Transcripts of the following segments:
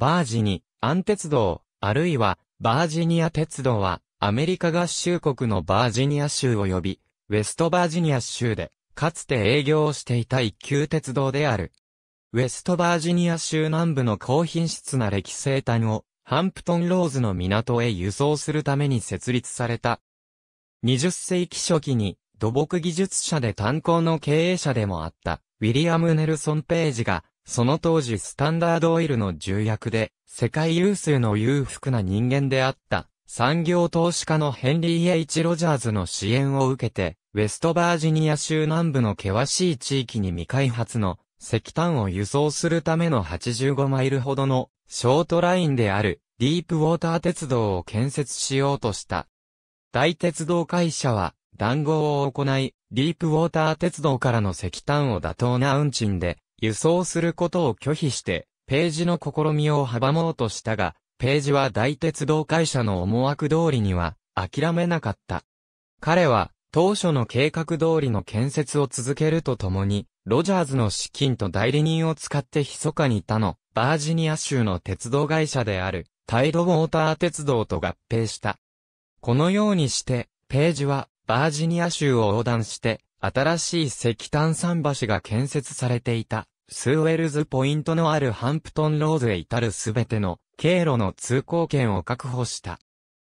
バージニアン鉄道、あるいはバージニア鉄道は、アメリカ合衆国のバージニア州及び、ウェストバージニア州で、かつて営業をしていた一級鉄道である。ウェストバージニア州南部の高品質な歴生誕を、ハンプトンローズの港へ輸送するために設立された。20世紀初期に土木技術者で炭鉱の経営者でもあった、ウィリアム・ネルソン・ページが、その当時スタンダードオイルの重役で、世界有数の裕福な人間であった、産業投資家のヘンリー・ H・ ロジャーズの支援を受けて、ウェストバージニア州南部の険しい地域に未開発の石炭を輸送するための85マイルほどのショートラインであるディープウォーター鉄道を建設しようとした。大鉄道会社は談合を行い、ディープウォーター鉄道からの石炭を妥当な運賃で輸送することを拒否して、ページの試みを阻もうとしたが、ページは大鉄道会社の思惑通りには諦めなかった。彼は当初の計画通りの建設を続けるとともに、ロジャーズの資金と代理人を使って密かに他のバージニア州の鉄道会社であるタイドウォーター鉄道と合併した。このようにして、ページはバージニア州を横断して新しい石炭桟橋が建設されていた。スウェルズポイントのあるハンプトンローズへ至るすべての経路の通行権を確保した。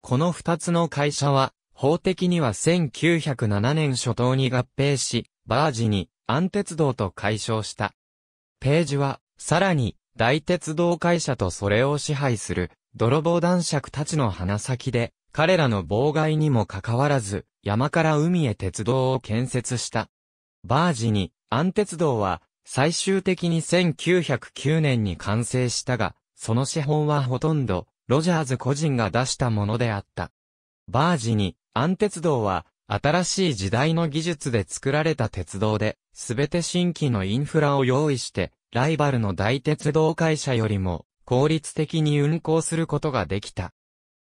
この二つの会社は、法的には1907年初頭に合併し、バージに、ン鉄道と解消した。ページは、さらに、大鉄道会社とそれを支配する、泥棒男爵たちの鼻先で、彼らの妨害にもかかわらず、山から海へ鉄道を建設した。バージに、ン鉄道は、最終的に1909年に完成したが、その資本はほとんど、ロジャーズ個人が出したものであった。バージに、ン鉄道は、新しい時代の技術で作られた鉄道で、すべて新規のインフラを用意して、ライバルの大鉄道会社よりも、効率的に運行することができた。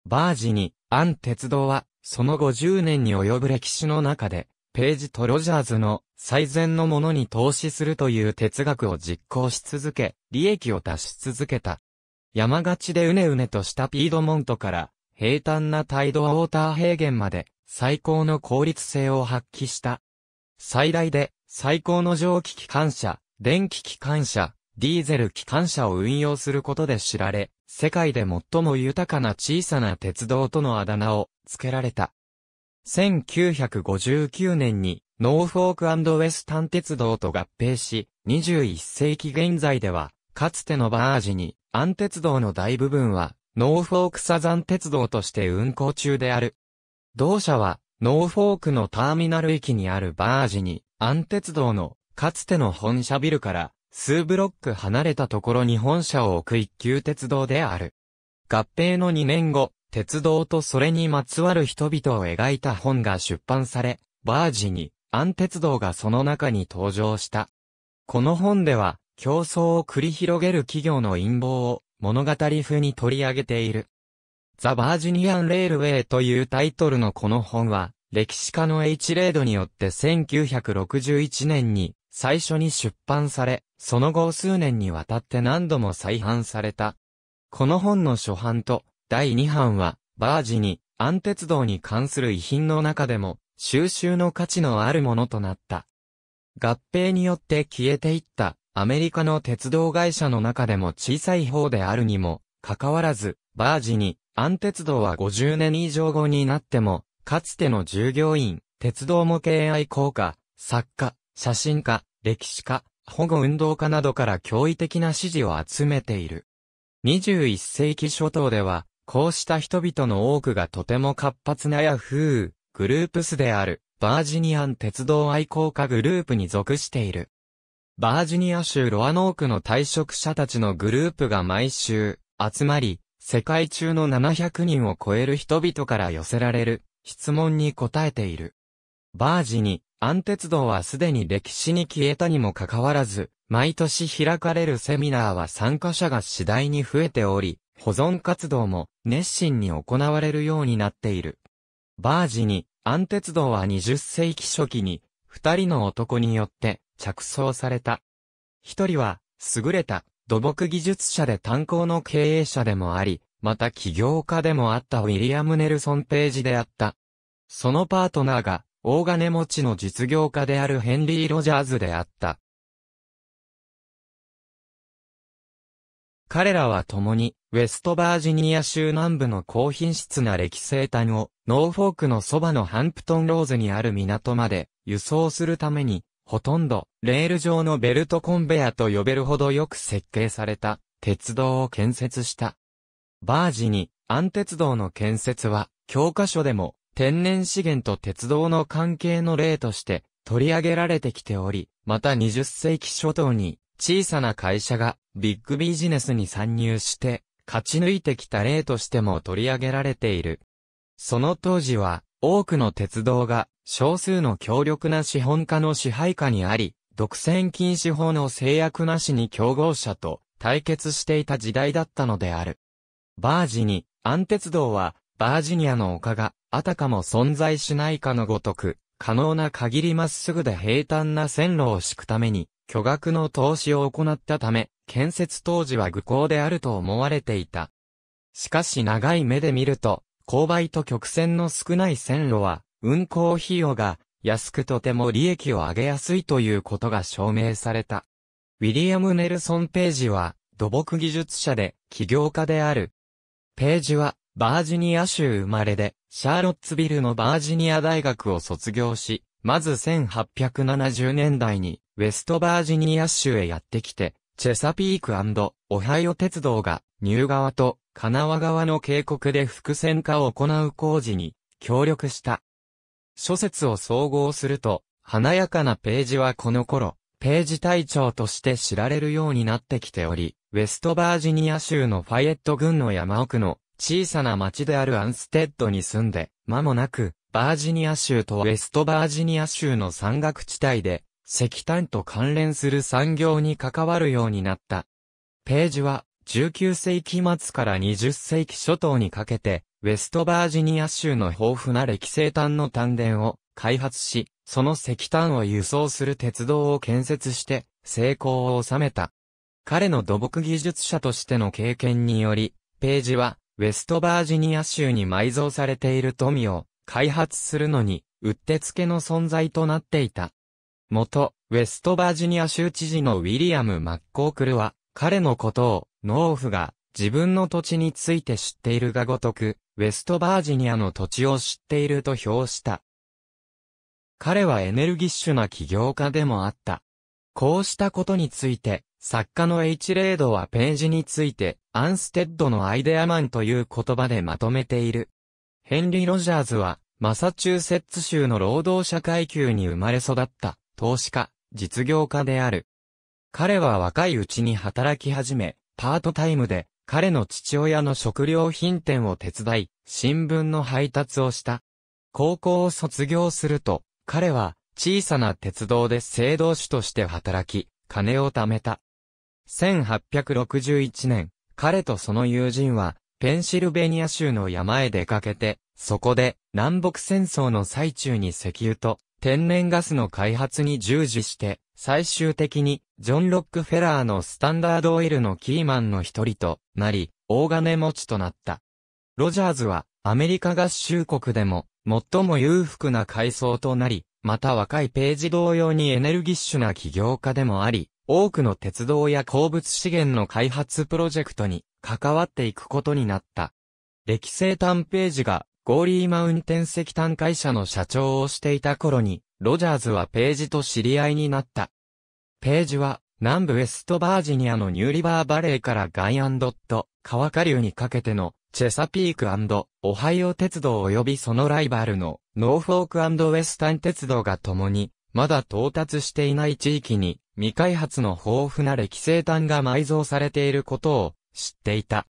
バージに、ン鉄道は、その後0年に及ぶ歴史の中で、ページとロジャーズの最善のものに投資するという哲学を実行し続け、利益を出し続けた。山がちでうねうねとしたピードモントから、平坦なタイドウォーター平原まで、最高の効率性を発揮した。最大で、最高の蒸気機関車、電気機関車、ディーゼル機関車を運用することで知られ、世界で最も豊かな小さな鉄道とのあだ名を付けられた。1959年にノーフォークウェスタン鉄道と合併し、21世紀現在では、かつてのバージに、アン鉄道の大部分は、ノーフォークサザン鉄道として運行中である。同社は、ノーフォークのターミナル駅にあるバージに、アン鉄道の、かつての本社ビルから、数ブロック離れたところに本社を置く一級鉄道である。合併の2年後、鉄道とそれにまつわる人々を描いた本が出版され、バージに、アン鉄道がその中に登場した。この本では、競争を繰り広げる企業の陰謀を物語風に取り上げている。ザ・バージニアン・レールウェイというタイトルのこの本は、歴史家の H レードによって1961年に最初に出版され、その後数年にわたって何度も再版された。この本の初版と第2版は、バージに、ン鉄道に関する遺品の中でも、収集の価値のあるものとなった。合併によって消えていったアメリカの鉄道会社の中でも小さい方であるにも、かかわらず、バージに、ン鉄道は50年以上後になっても、かつての従業員、鉄道模型愛好家、作家、写真家、歴史家、保護運動家などから驚異的な支持を集めている。21世紀初頭では、こうした人々の多くがとても活発なヤフー、グループスである、バージニアン鉄道愛好家グループに属している。バージニア州ロアノークの退職者たちのグループが毎週、集まり、世界中の700人を超える人々から寄せられる、質問に答えている。バージニ、アン鉄道はすでに歴史に消えたにもかかわらず、毎年開かれるセミナーは参加者が次第に増えており、保存活動も熱心に行われるようになっている。バージニ、アン鉄道は20世紀初期に、二人の男によって着想された。一人は、優れた土木技術者で炭鉱の経営者でもあり、また起業家でもあったウィリアム・ネルソン・ページであった。そのパートナーが、大金持ちの実業家であるヘンリー・ロジャーズであった。彼らは共に、ウェストバージニア州南部の高品質な歴生炭を、ノーフォークのそばのハンプトンローズにある港まで、輸送するために、ほとんど、レール上のベルトコンベアと呼べるほどよく設計された、鉄道を建設した。バージニ、ン鉄道の建設は、教科書でも、天然資源と鉄道の関係の例として、取り上げられてきており、また20世紀初頭に、小さな会社がビッグビジネスに参入して勝ち抜いてきた例としても取り上げられている。その当時は多くの鉄道が少数の強力な資本家の支配下にあり、独占禁止法の制約なしに競合者と対決していた時代だったのである。バージニ、アン鉄道はバージニアの丘があたかも存在しないかのごとく、可能な限りまっすぐで平坦な線路を敷くために、巨額の投資を行ったため、建設当時は愚行であると思われていた。しかし長い目で見ると、勾配と曲線の少ない線路は、運行費用が安くとても利益を上げやすいということが証明された。ウィリアム・ネルソン・ページは、土木技術者で、起業家である。ページは、バージニア州生まれで、シャーロッツビルのバージニア大学を卒業し、まず1870年代に、ウェストバージニア州へやってきて、チェサピークオハイオ鉄道が、ニュー川とカナワ川の渓谷で伏線化を行う工事に協力した。諸説を総合すると、華やかなページはこの頃、ページ隊長として知られるようになってきており、ウェストバージニア州のファイエット郡の山奥の小さな町であるアンステッドに住んで、間もなく、バージニア州とウェストバージニア州の山岳地帯で、石炭と関連する産業に関わるようになった。ページは、19世紀末から20世紀初頭にかけて、ウェストバージニア州の豊富な歴生炭の炭田を開発し、その石炭を輸送する鉄道を建設して、成功を収めた。彼の土木技術者としての経験により、ページは、ウェストバージニア州に埋蔵されている富を開発するのに、うってつけの存在となっていた。元、ウェストバージニア州知事のウィリアム・マッコークルは、彼のことを、農夫が、自分の土地について知っているがごとく、ウェストバージニアの土地を知っていると評した。彼はエネルギッシュな起業家でもあった。こうしたことについて、作家の H レードはページについて、アンステッドのアイデアマンという言葉でまとめている。ヘンリー・ロジャーズは、マサチューセッツ州の労働者階級に生まれ育った。投資家、実業家である。彼は若いうちに働き始め、パートタイムで、彼の父親の食料品店を手伝い、新聞の配達をした。高校を卒業すると、彼は小さな鉄道で制度主として働き、金を貯めた。1861年、彼とその友人は、ペンシルベニア州の山へ出かけて、そこで南北戦争の最中に石油と天然ガスの開発に従事して、最終的に、ジョン・ロックフェラーのスタンダードオイルのキーマンの一人となり、大金持ちとなった。ロジャーズは、アメリカ合衆国でも、最も裕福な階層となり、また若いページ同様にエネルギッシュな起業家でもあり、多くの鉄道や鉱物資源の開発プロジェクトに関わっていくことになった。歴史短ページがゴーリーマウンテン石炭会社の社長をしていた頃に、ロジャーズはページと知り合いになった。ページは、南部ウェストバージニアのニューリバーバレーからガイアンドット、川下流にかけての、チェサピークオハイオ鉄道及びそのライバルの、ノーフォークウェスタン鉄道が共に、まだ到達していない地域に、未開発の豊富な歴生炭が埋蔵されていることを知っていた。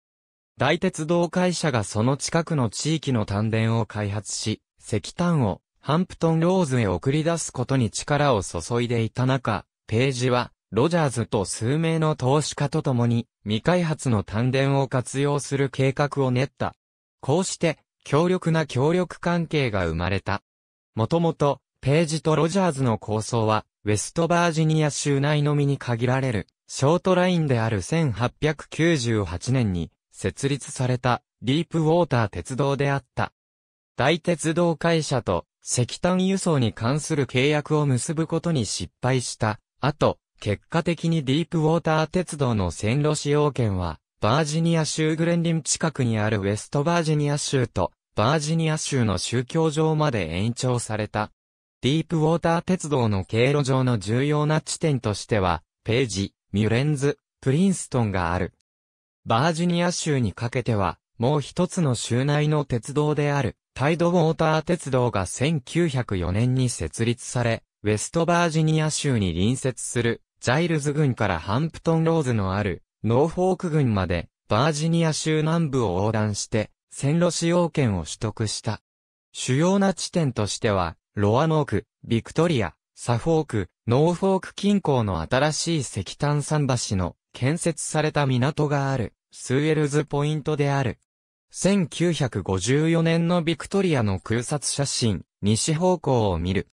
大鉄道会社がその近くの地域の炭田を開発し、石炭をハンプトンローズへ送り出すことに力を注いでいた中、ページは、ロジャーズと数名の投資家と共に、未開発の炭田を活用する計画を練った。こうして、強力な協力関係が生まれた。もともと、ページとロジャーズの構想は、ウェストバージニア州内のみに限られる、ショートラインである1898年に、設立されたディープウォーター鉄道であった。大鉄道会社と石炭輸送に関する契約を結ぶことに失敗した後、結果的にディープウォーター鉄道の線路使用権は、バージニア州グレンリン近くにあるウェストバージニア州とバージニア州の宗教上まで延長された。ディープウォーター鉄道の経路上の重要な地点としては、ページ、ミュレンズ、プリンストンがある。バージニア州にかけては、もう一つの州内の鉄道である、タイドウォーター鉄道が1904年に設立され、ウェストバージニア州に隣接する、ジャイルズ郡からハンプトンローズのある、ノーフォーク郡まで、バージニア州南部を横断して、線路使用権を取得した。主要な地点としては、ロアノーク、ビクトリア、サフォーク、ノーフォーク近郊の新しい石炭桟橋の建設された港がある、スウェルズポイントである。1954年のビクトリアの空撮写真、西方向を見る。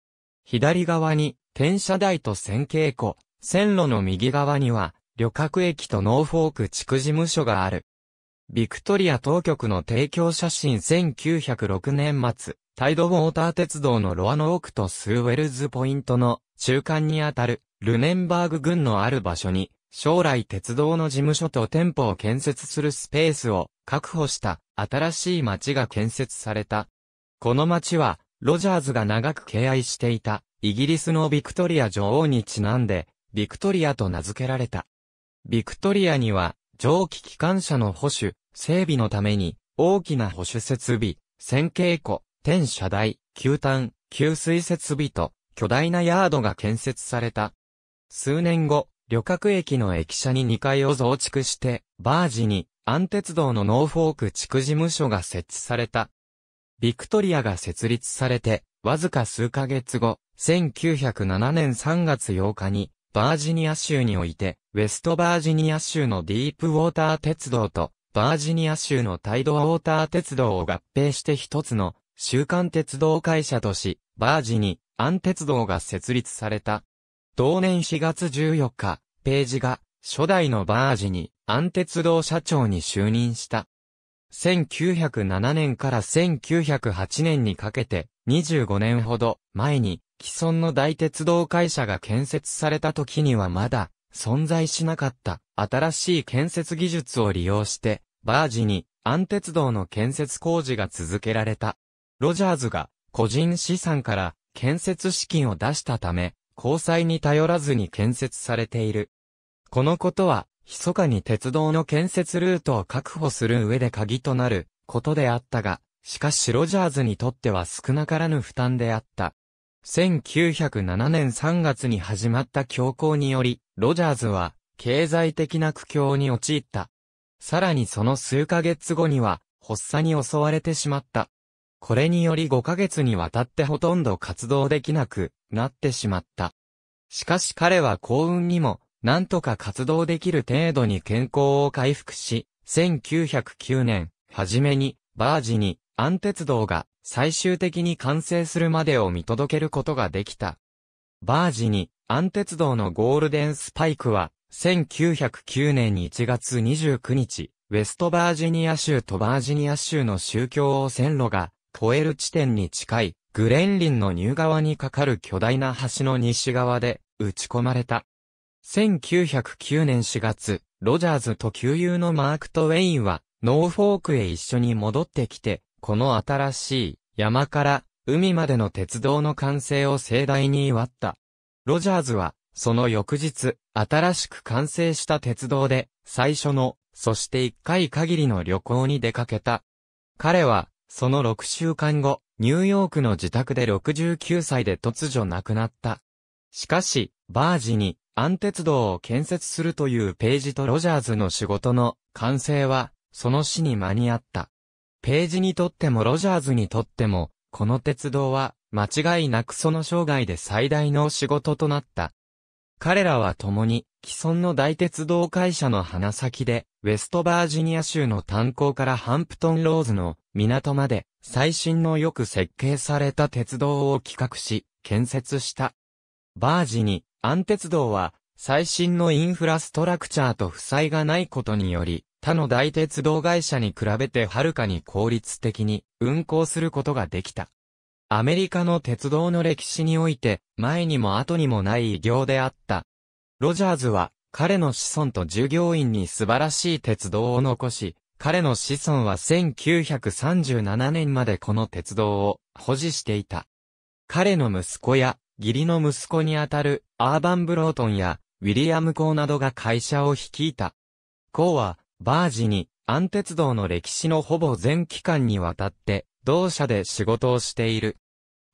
左側に、転車台と線形湖、線路の右側には、旅客駅とノーフォーク地区事務所がある。ビクトリア当局の提供写真1906年末、タイドウォーター鉄道のロアノークとスウェルズポイントの中間にあたる、ルネンバーグ郡のある場所に、将来鉄道の事務所と店舗を建設するスペースを確保した新しい街が建設された。この街は、ロジャーズが長く敬愛していた、イギリスのビクトリア女王にちなんで、ビクトリアと名付けられた。ビクトリアには、蒸気機関車の保守、整備のために、大きな保守設備、線形庫、天車台、球炭、給水設備と、巨大なヤードが建設された。数年後、旅客駅の駅舎に2階を増築して、バージに、ン鉄道のノーフォーク地区事務所が設置された。ビクトリアが設立されて、わずか数ヶ月後、1907年3月8日に、バージニア州において、ウェストバージニア州のディープウォーター鉄道と、バージニア州のタイドウォーター鉄道を合併して一つの、週刊鉄道会社とし、バージニ、アン鉄道が設立された。同年4月14日、ページが初代のバージに安鉄道社長に就任した。1907年から1908年にかけて25年ほど前に既存の大鉄道会社が建設された時にはまだ存在しなかった新しい建設技術を利用してバージに安鉄道の建設工事が続けられた。ロジャーズが個人資産から建設資金を出したため交際に頼らずに建設されている。このことは、密かに鉄道の建設ルートを確保する上で鍵となることであったが、しかしロジャーズにとっては少なからぬ負担であった。1907年3月に始まった強行により、ロジャーズは経済的な苦境に陥った。さらにその数ヶ月後には、発作に襲われてしまった。これにより5ヶ月にわたってほとんど活動できなくなってしまった。しかし彼は幸運にも、なんとか活動できる程度に健康を回復し、1909年、初めに、バージに、ン鉄道が最終的に完成するまでを見届けることができた。バージに、ン鉄道のゴールデンスパイクは、1909年1月29日、ウェストバージニア州とバージニア州の宗教を線路がポエル地点に近い、グレンリンのニュー側に架かる巨大な橋の西側で、打ち込まれた。1909年4月、ロジャーズと旧友のマーク・トウェインは、ノーフォークへ一緒に戻ってきて、この新しい山から海までの鉄道の完成を盛大に祝った。ロジャーズは、その翌日、新しく完成した鉄道で、最初の、そして一回限りの旅行に出かけた。彼は、その6週間後、ニューヨークの自宅で69歳で突如亡くなった。しかし、バージに、暗鉄道を建設するというページとロジャーズの仕事の完成は、その死に間に合った。ページにとってもロジャーズにとっても、この鉄道は、間違いなくその生涯で最大の仕事となった。彼らは共に、既存の大鉄道会社の花先で、ウェストバージニア州の炭鉱からハンプトンローズの港まで、最新のよく設計された鉄道を企画し、建設した。バージニ、アン鉄道は、最新のインフラストラクチャーと負債がないことにより、他の大鉄道会社に比べてはるかに効率的に運行することができた。アメリカの鉄道の歴史において、前にも後にもない異業であった。ロジャーズは、彼の子孫と従業員に素晴らしい鉄道を残し、彼の子孫は1937年までこの鉄道を保持していた。彼の息子や、義理の息子にあたるアーバン・ブロートンや、ウィリアム・コーなどが会社を率いた。コーは、バージに、アン鉄道の歴史のほぼ全期間にわたって、同社で仕事をしている。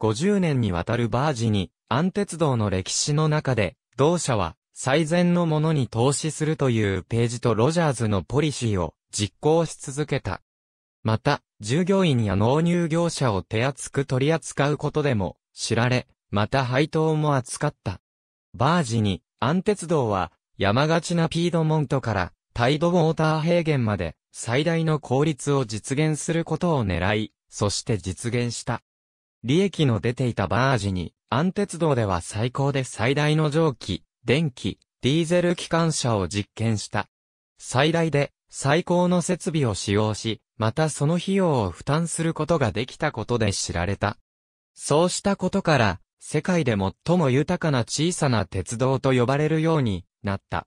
50年にわたるバージに、ン鉄道の歴史の中で、同社は最善のものに投資するというページとロジャーズのポリシーを実行し続けた。また、従業員や納入業者を手厚く取り扱うことでも知られ、また配当も扱った。バージに、ン鉄道は山がちなピードモントからタイドウォーター平原まで最大の効率を実現することを狙い、そして実現した。利益の出ていたバージに、安鉄道では最高で最大の蒸気、電気、ディーゼル機関車を実験した。最大で最高の設備を使用し、またその費用を負担することができたことで知られた。そうしたことから、世界で最も豊かな小さな鉄道と呼ばれるようになった。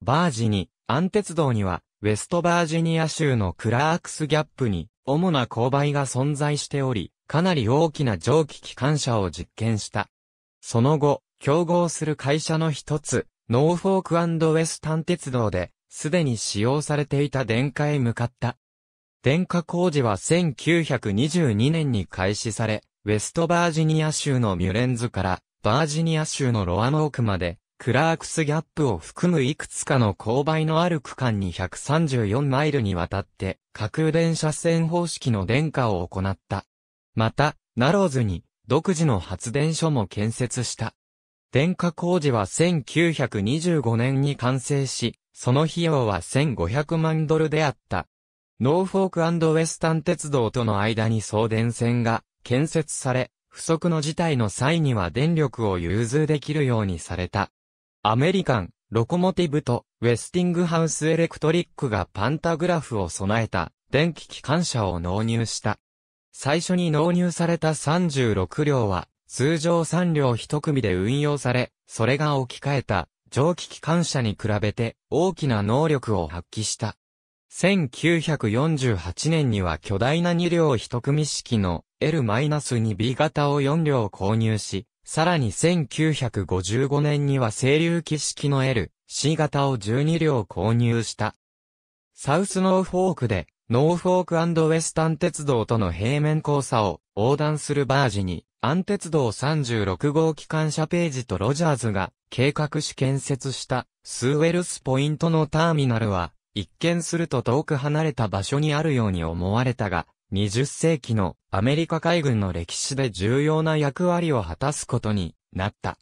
バージに、安鉄道にはウェストバージニア州のクラークスギャップに、主な勾配が存在しており、かなり大きな蒸気機関車を実験した。その後、競合する会社の一つ、ノーフォークウェスタン鉄道で、すでに使用されていた電化へ向かった。電化工事は1922年に開始され、ウェストバージニア州のミュレンズから、バージニア州のロアノークまで、クラークスギャップを含むいくつかの勾配のある区間に134マイルにわたって、架空電車線方式の電化を行った。また、ナローズに、独自の発電所も建設した。電化工事は1925年に完成し、その費用は1500万ドルであった。ノーフォークウェスタン鉄道との間に送電線が建設され、不測の事態の際には電力を融通できるようにされた。アメリカン、ロコモティブと、ウェスティングハウスエレクトリックがパンタグラフを備えた、電気機関車を納入した。最初に納入された36両は、通常3両1組で運用され、それが置き換えた、蒸気機関車に比べて、大きな能力を発揮した。1948年には巨大な2両1組式の L-2B 型を4両購入し、さらに1955年には清流機式の LC 型を12両購入した。サウスノーフォークで、ノーフォークウェスタン鉄道との平面交差を横断するバージに、アン鉄道36号機関車ページとロジャーズが計画し建設したスウェルスポイントのターミナルは、一見すると遠く離れた場所にあるように思われたが、20世紀のアメリカ海軍の歴史で重要な役割を果たすことになった。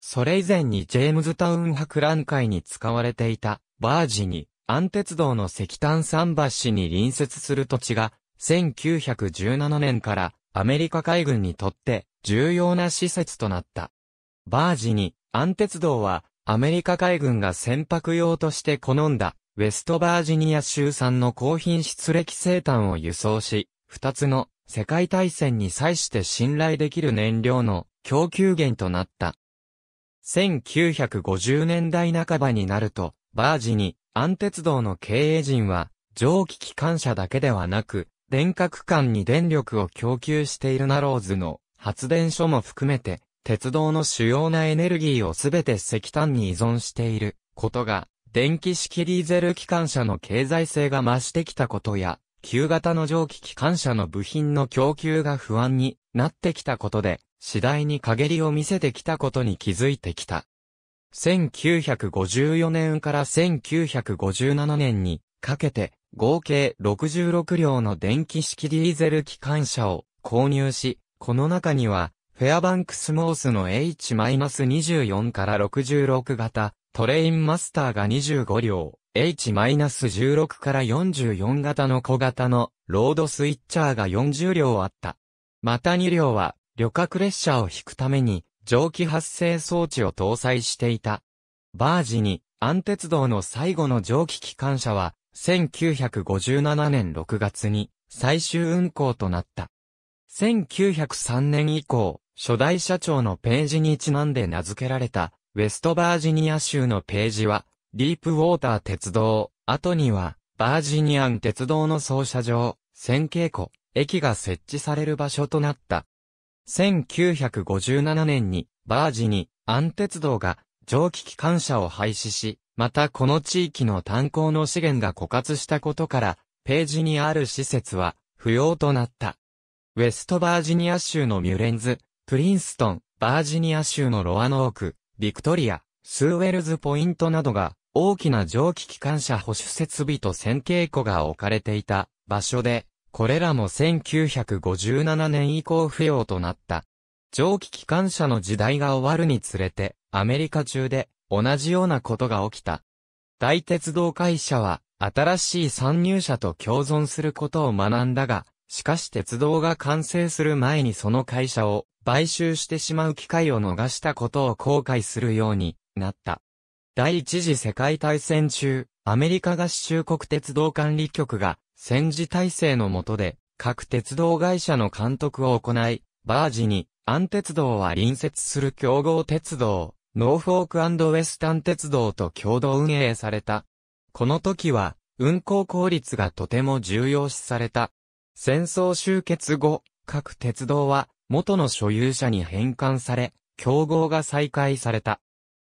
それ以前にジェームズタウン博覧会に使われていたバージに、安鉄道の石炭桟橋に隣接する土地が、1917年からアメリカ海軍にとって重要な施設となった。バージに、安鉄道はアメリカ海軍が船舶用として好んだウェストバージニア州産の高品質歴生炭を輸送し、二つの世界大戦に際して信頼できる燃料の供給源となった。1950年代半ばになると、バージニ、安鉄道の経営陣は、蒸気機関車だけではなく、電化区間に電力を供給しているナローズの発電所も含めて、鉄道の主要なエネルギーをすべて石炭に依存していることが電気式ディーゼル機関車の経済性が増してきたことや、旧型の蒸気機関車の部品の供給が不安になってきたことで、次第に陰りを見せてきたことに気づいてきた。1954年から1957年にかけて、合計66両の電気式ディーゼル機関車を購入し、この中には、フェアバンクスモースの H-24 から66型、トレインマスターが25両、H-16 から44型の小型のロードスイッチャーが40両あった。また2両は旅客列車を引くために蒸気発生装置を搭載していた。バージに、安鉄道の最後の蒸気機関車は1957年6月に最終運行となった。1903年以降、初代社長のページにちなんで名付けられたウェストバージニア州のページは、ディープウォーター鉄道、後には、バージニアン鉄道の操車場、線形湖、駅が設置される場所となった。1957年に、バージニアン鉄道が、蒸気機関車を廃止し、またこの地域の炭鉱の資源が枯渇したことから、ページにある施設は、不要となった。ウェストバージニア州のミュレンズ、プリンストン、バージニア州のロアノーク、ビクトリア、スーウェルズポイントなどが、大きな蒸気機関車保守設備と線形庫が置かれていた場所で、これらも1957年以降不要となった。蒸気機関車の時代が終わるにつれて、アメリカ中で同じようなことが起きた。大鉄道会社は、新しい参入者と共存することを学んだが、しかし鉄道が完成する前にその会社を買収してしまう機会を逃したことを後悔するようになった。第一次世界大戦中、アメリカ合衆国鉄道管理局が戦時体制の下で各鉄道会社の監督を行い、バージに、ン鉄道は隣接する競合鉄道、ノーフォークウェスタン鉄道と共同運営された。この時は、運行効率がとても重要視された。戦争終結後、各鉄道は元の所有者に返還され、競合が再開された。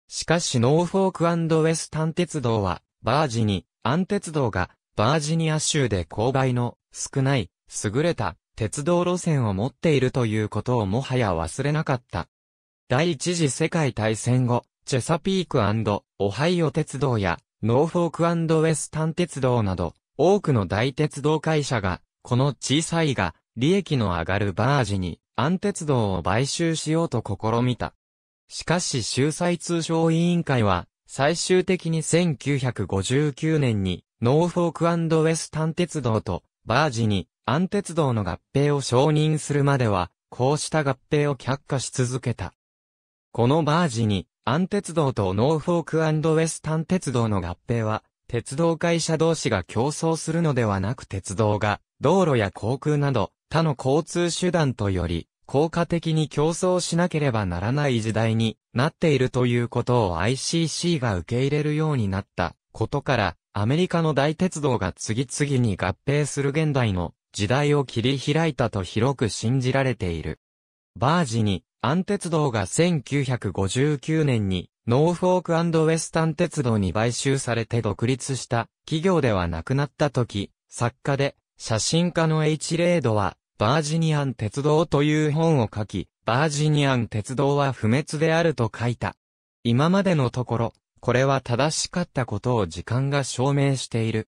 しかしノーフォークウェスタン鉄道は、バージニアン鉄道が、バージニア州で勾配の少ない優れた鉄道路線を持っているということをもはや忘れなかった。第一次世界大戦後、チェサピークオハイオ鉄道やノーフォークウェスタン鉄道など、多くの大鉄道会社がこの小さいが、利益の上がるバージに、ン鉄道を買収しようと試みた。しかし秀才通商委員会は、最終的に1959年に、ノーフォークウェスタン鉄道と、バージに、ン鉄道の合併を承認するまでは、こうした合併を却下し続けた。このバージに、ン鉄道とノーフォークウェスタン鉄道の合併は、鉄道会社同士が競争するのではなく鉄道が道路や航空など他の交通手段とより効果的に競争しなければならない時代になっているということを ICC が受け入れるようになったことから、アメリカの大鉄道が次々に合併する現代の時代を切り開いたと広く信じられている。バージに、アン鉄道が1959年にノーフォークウェスタン鉄道に買収されて独立した企業ではなくなった時、作家で写真家の H レードは、バージニアン鉄道という本を書き、バージニアン鉄道は不滅であると書いた。今までのところ、これは正しかったことを時間が証明している。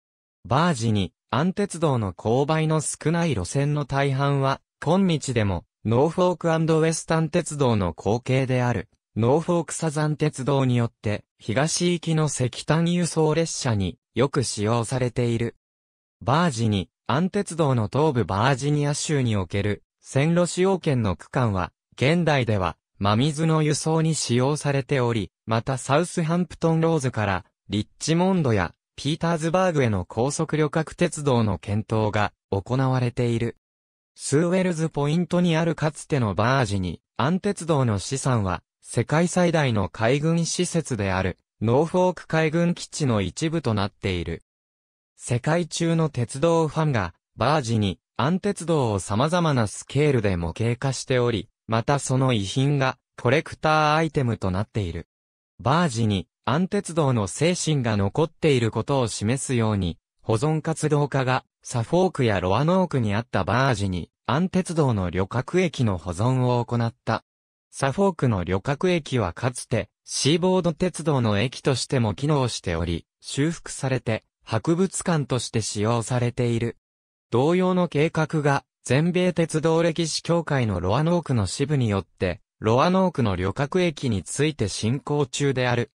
バージニ、アン鉄道の勾配の少ない路線の大半は、今日でも、ノーフォークウェスタン鉄道の後継である、ノーフォークサザン鉄道によって、東行きの石炭輸送列車によく使用されている。バージニ、安鉄道の東部バージニア州における線路使用権の区間は、現代では真水の輸送に使用されており、またサウスハンプトンローズからリッチモンドやピーターズバーグへの高速旅客鉄道の検討が行われている。スーウェルズポイントにあるかつてのバージニ、アン鉄道の資産は、世界最大の海軍施設である、ノーフォーク海軍基地の一部となっている。世界中の鉄道ファンが、バージに、ン鉄道を様々なスケールで模型化しており、またその遺品が、コレクターアイテムとなっている。バージに、ン鉄道の精神が残っていることを示すように、保存活動家が、サフォークやロアノークにあったバージに、ン鉄道の旅客駅の保存を行った。サフォークの旅客駅はかつて、シーボード鉄道の駅としても機能しており、修復されて、博物館として使用されている。同様の計画が、全米鉄道歴史協会のロアノークの支部によって、ロアノークの旅客駅について進行中である。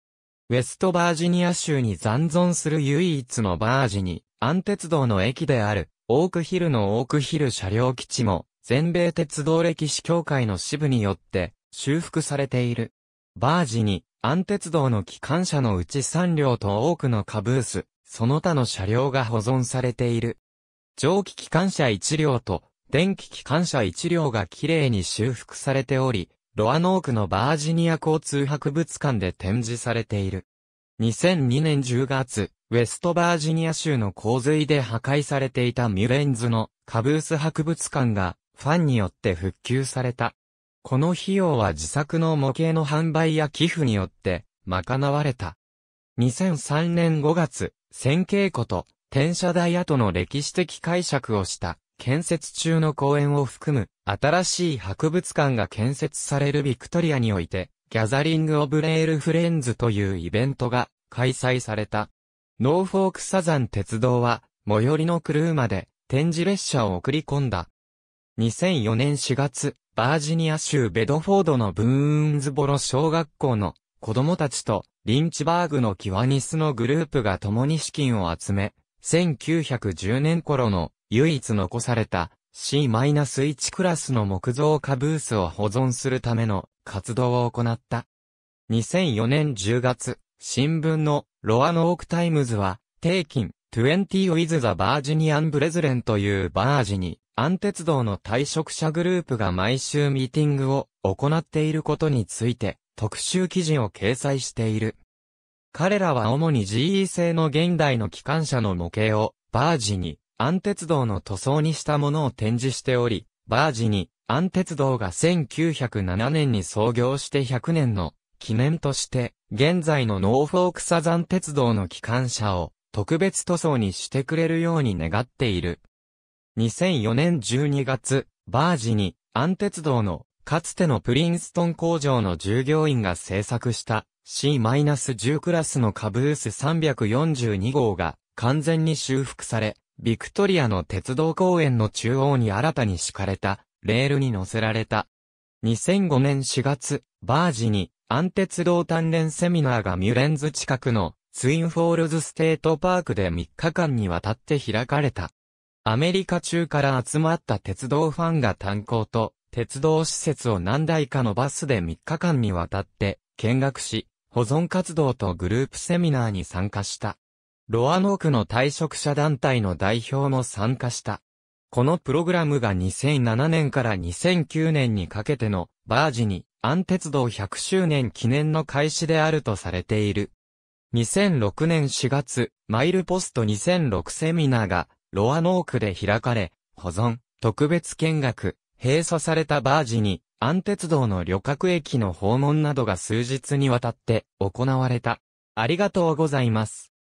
ウェストバージニア州に残存する唯一のバージニアン鉄道の駅である、オークヒルのオークヒル車両基地も、全米鉄道歴史協会の支部によって、修復されている。バージニアン鉄道の機関車のうち3両と多くのカブース、その他の車両が保存されている。蒸気機関車1両と電気機関車1両がきれいに修復されており、ロアノークのバージニア交通博物館で展示されている。2002年10月、ウェストバージニア州の洪水で破壊されていたミュレンズのカブース博物館がファンによって復旧された。この費用は自作の模型の販売や寄付によって賄われた。2003年5月、線形湖と転車台跡の歴史的解釈をした建設中の公園を含む新しい博物館が建設されるビクトリアにおいてギャザリング・オブ・レール・フレンズというイベントが開催された。ノーフォークサザン鉄道は最寄りのクルーまで展示列車を送り込んだ。2004年4月、バージニア州ベドフォードのブーンズボロ小学校の子供たちとリンチバーグのキワニスのグループが共に資金を集め、1910年頃の唯一残された C-1 クラスの木造化ブースを保存するための活動を行った。2004年10月、新聞のロアノークタイムズは、定金20 with the Virginian Brethren というバージに、ン鉄道の退職者グループが毎週ミーティングを行っていることについて特集記事を掲載している。彼らは主に GE 製の現代の機関車の模型を、バージに、アン鉄道の塗装にしたものを展示しており、バージに、アン鉄道が1907年に創業して100年の記念として、現在のノーフォークサザン鉄道の機関車を特別塗装にしてくれるように願っている。2004年12月、バージに、アン鉄道のかつてのプリンストン工場の従業員が製作した C-10 クラスのカブース342号が完全に修復され、ビクトリアの鉄道公園の中央に新たに敷かれたレールに乗せられた。2005年4月、バージにン鉄道鍛錬セミナーがミュレンズ近くのツインフォールズステートパークで3日間にわたって開かれた。アメリカ中から集まった鉄道ファンが炭鉱と鉄道施設を何台かのバスで3日間にわたって見学し、保存活動とグループセミナーに参加した。ロアノークの退職者団体の代表も参加した。このプログラムが2007年から2009年にかけてのバージニアン鉄道100周年記念の開始であるとされている。2006年4月、マイルポスト2006セミナーがロアノークで開かれ、保存、特別見学、閉鎖されたバージに、安鉄道の旅客駅の訪問などが数日にわたって行われた。ありがとうございます。